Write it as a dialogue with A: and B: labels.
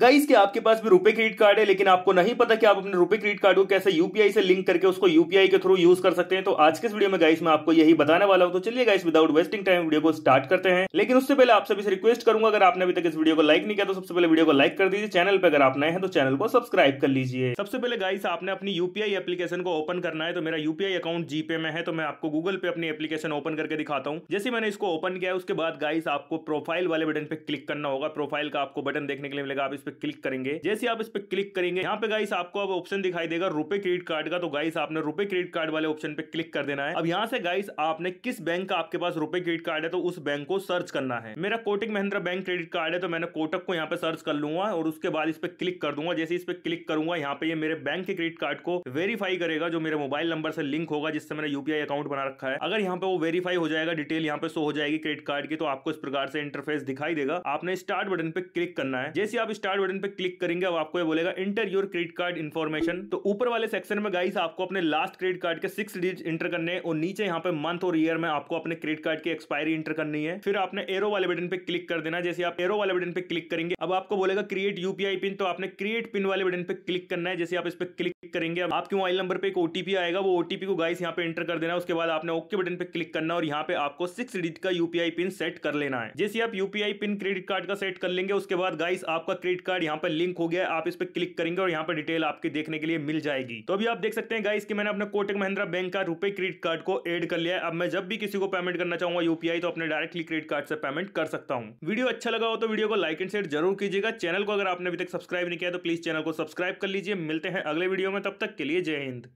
A: guys कि आपके पास भी रुपए क्रेडिट कार्ड है लेकिन आपको नहीं पता कि आप अपने रुपए क्रेडिट कार्ड को कैसे यूपीआई से लिंक करके उसको यूपीआई के थ्रू यूज कर सकते हैं तो आज के इस वीडियो में गाइस मैं आपको यही बताने वाला हूं तो चलिए guys without wasting time video को स्टार्ट करते हैं लेकिन उससे पहले आप सभी से रिक्वेस्ट करूंगा अगर आपने अभी तक इस वीडियो को लाइक नहीं किया तो सबसे पहले वीडियो को लाइक कर दीजिए चैनल पर अगर आप नए हैं तो चैनल को सब्सक्राइब कर लीजिए सबसे पहले गाइस आपने अपनी यूपीआई एप्लीकेशन को ओपन करना है तो मेरा यूपीआई अकाउंट जीपे में है तो मैं आपको गूगल पे अपनी एप्लीकेशन ओपन करके दिखाता हूँ जैसे मैंने इसको ओपन किया उसके बाद गाइस आपको प्रोफाइल वाले बटन पे क्लिक करना होगा प्रोफाइल का आपको बटन देखने के लिए मिलेगा आप पे क्लिक करेंगे जैसे आप इस पर क्लिक करेंगे यहाँ पे गाइस आपको अब ऑप्शन दिखाई देगा रुपए क्रेडिट कार्ड का तो गाइस आपने रुपए क्रेडिट कार्ड वाले ऑप्शन पे क्लिक कर देना है अब यहाँ से गाइस आपने किस बैंक का आपके पास रुपए क्रेडिट कार्ड है तो उस बैंक को सर्च करना है मेरा Kotak Mahindra bank credit card है तो मैंने कोटक को यहाँ पे सर्च कर लूंगा और उसके बाद इस पे क्लिक कर दूंगा जैसे इस पे क्लिक करूंगा यहाँ पे मेरे बैंक के क्रेडिट कार्ड को वेरीफाई करेगा जो मेरे मोबाइल नंबर से लिंक होगा जिससे मेरा यूपीआई अकाउंट बना रखा है अगर यहाँ पे वो वेरीफाई हो जाएगा डिटेल यहाँ पे शो हो जाएगी क्रेडिट कार्ड की तो आपको इस प्रकार से इंटरफेस दिखाई देगा आपने स्टार्ट बटन पे क्लिक करना है जैसे आप स्टार्ट कार्ड बटन पर क्लिक करेंगे अब आपको ये बोलेगा enter your credit card information तो ऊपर वाले सेक्शन में गाइस आपको अपने लास्ट क्रेडिट कार्ड के सिक्स डिजिट इंटर करने हैं और नीचे यहाँ पे मंथ और ईयर में आपको अपने क्रेडिट कार्ड की एक्सपायरी इंटर करनी है फिर आपने एरो वाले बटन पे क्लिक कर देना जैसे आप एरो वाले बटन पे क्लिक करेंगे अब आपको बोलेगा क्रिएट यूपीआई पिन तो आपने क्रिएट पिन वाले बटन पे क्लिक करना है जैसे आप इस पर क्लिक करेंगे आपके मोबाइल नंबर पर एक ओटीपी आएगा वो ओटीपी को गाइस यहाँ पे इंटर कर देना उसके बाद आपने ओके बटन पे क्लिक करना और यहाँ पे आपको सिक्स डिजिट का यूपीआई पिन सेट कर लेना है जैसे आप यूपीआई पिन क्रेडिट कार्ड का सेट कर लेंगे उसके बाद गाइस आपका क्रेडिट क्रेडिट कार्ड यहाँ पर लिंक हो गया आप इस पर क्लिक करेंगे और यहाँ पर डिटेल आपके देखने के लिए मिल जाएगी तो अभी आप देख सकते हैं गाइस कि मैंने अपने कोटक महिंद्रा बैंक का रुपए क्रेडिट कार्ड को एड कर लिया है अब मैं जब भी किसी को पेमेंट करना चाहूंगा यूपीआई तो अपने डायरेक्टली क्रेडिट कार्ड से पेमेंट कर सकता हूँ वीडियो अच्छा लगा हो तो वीडियो को लाइक एंड शेयर जरूर कीजिएगा चैनल को अगर आपने अभी तक सब्सक्राइब नहीं किया तो प्लीज चैनल को सब्सक्राइब कर लीजिए मिलते हैं अगले वीडियो में तब तक के लिए जय हिंद